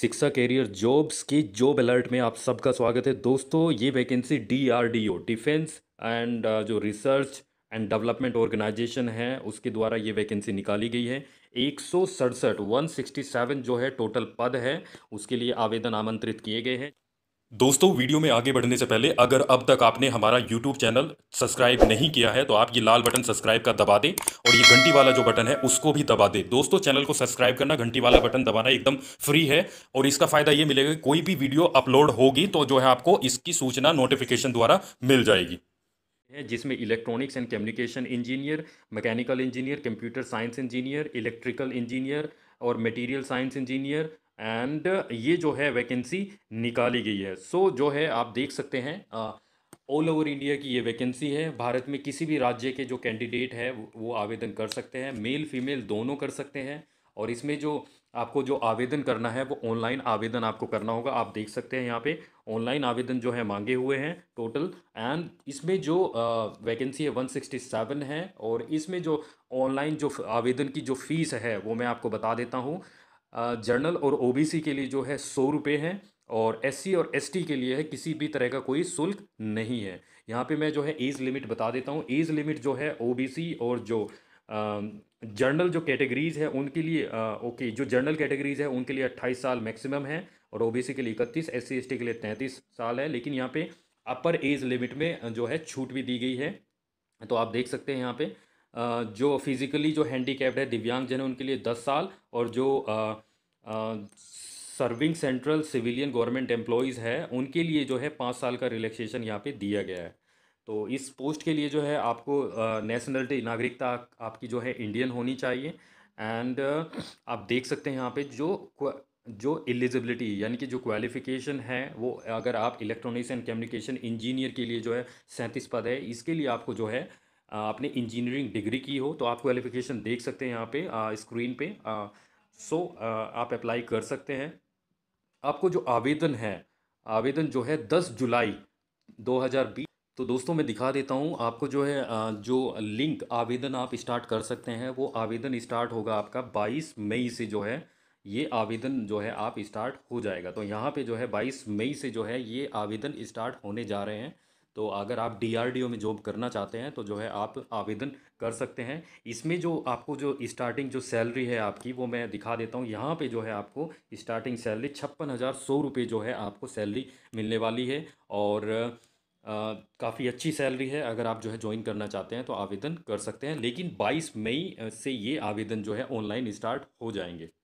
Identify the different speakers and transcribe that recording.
Speaker 1: शिक्षा career jobs की job alert में आप सबका स्वागत है दोस्तों ये वैकेंसी डीआरडीओ डिफेंस एंड जो रिसर्च एंड डेवलपमेंट ऑर्गेनाइजेशन है उसके द्वारा ये वैकेंसी निकाली गई है एक सौ सड़सठ वन सिक्सटी सेवन जो है टोटल पद है उसके लिए आवेदन आमंत्रित किए गए हैं दोस्तों वीडियो में आगे बढ़ने से पहले अगर अब तक आपने हमारा यूट्यूब चैनल सब्सक्राइब नहीं किया है तो आप ये लाल बटन सब्सक्राइब का दबा दें और ये घंटी वाला जो बटन है उसको भी दबा दें दोस्तों चैनल को सब्सक्राइब करना घंटी वाला बटन दबाना एकदम फ्री है और इसका फायदा ये मिलेगा कोई भी वीडियो अपलोड होगी तो जो है आपको इसकी सूचना नोटिफिकेशन द्वारा मिल जाएगी है जिसमें electronics and communication engineer mechanical engineer computer science engineer electrical engineer और material science engineer and uh, ये जो है वैकेंसी निकाली गई है सो so, जो है आप देख सकते हैं ऑल ओवर इंडिया की ये वैकेंसी है भारत में किसी भी राज्य के जो कैंडिडेट है वो आवेदन कर सकते हैं मेल फीमेल दोनों कर सकते हैं और इसमें जो आपको जो आवेदन करना है वो ऑनलाइन आवेदन आपको करना होगा आप देख सकते हैं यहाँ पे ऑनलाइन आवेदन जो है मांगे हुए हैं टोटल एंड इसमें जो वैकेंसी uh, है वन सिक्सटी सेवन है और इसमें जो ऑनलाइन जो आवेदन की जो फ़ीस है वो मैं आपको बता देता हूँ जर्नल और ओबीसी के लिए जो है सौ रुपये हैं और एससी और एसटी के लिए है किसी भी तरह का कोई शुल्क नहीं है यहाँ पे मैं जो है एज लिमिट बता देता हूँ एज लिमिट जो है ओबीसी और जो जर्नल जो कैटेगरीज है उनके लिए ओके जो जर्नल कैटेगरीज है उनके लिए अट्ठाईस साल मैक्सिमम है और ओबीसी के लिए इकतीस एस सी के लिए तैंतीस साल है लेकिन यहाँ पे अपर एज लिमिट में जो है छूट भी दी गई है तो आप देख सकते हैं यहाँ पर जो फिज़िकली जो हैंडीकैप्ड है दिव्यांगजन है उनके लिए दस साल और जो serving central civilian government employees है उनके लिए जो है पाँच साल का रिलैक्सेशन यहाँ पे दिया गया है तो इस पोस्ट के लिए जो है आपको नेशनलिटी नागरिकता आपकी जो है इंडियन होनी चाहिए एंड आप देख सकते हैं यहाँ पे जो जो एलिजिबिलिटी यानी कि जो क्वालिफिकेशन है वो अगर आप इलेक्ट्रॉनिक्स एंड कम्युनिकेशन इंजीनियर के लिए जो है सैंतीस पद है इसके लिए आपको जो है आपने इंजीनियरिंग डिग्री की हो तो आप क्वालिफिकेशन देख सकते हैं यहाँ पे स्क्रीन पे सो आप अप्लाई कर सकते हैं आपको जो आवेदन है आवेदन जो है दस जुलाई दो हज़ार बीस तो दोस्तों मैं दिखा देता हूँ आपको जो है जो लिंक आवेदन आप स्टार्ट कर सकते हैं वो आवेदन स्टार्ट होगा आपका बाईस मई से जो है ये आवेदन जो है आप स्टार्ट हो जाएगा तो यहाँ पे जो है 22 मई से जो है ये आवेदन स्टार्ट होने जा रहे हैं तो अगर आप डी में जॉब करना चाहते हैं तो जो है आप आवेदन कर सकते हैं इसमें जो आपको जो स्टार्टिंग जो सैलरी है आपकी वो मैं दिखा देता हूँ यहाँ पे जो है आपको स्टार्टिंग सैलरी छप्पन हज़ार सौ रुपये जो है आपको सैलरी मिलने वाली है और काफ़ी अच्छी सैलरी है अगर आप जो है ज्वाइन करना चाहते हैं तो आवेदन कर सकते हैं लेकिन बाईस मई से ये आवेदन जो है ऑनलाइन स्टार्ट हो जाएंगे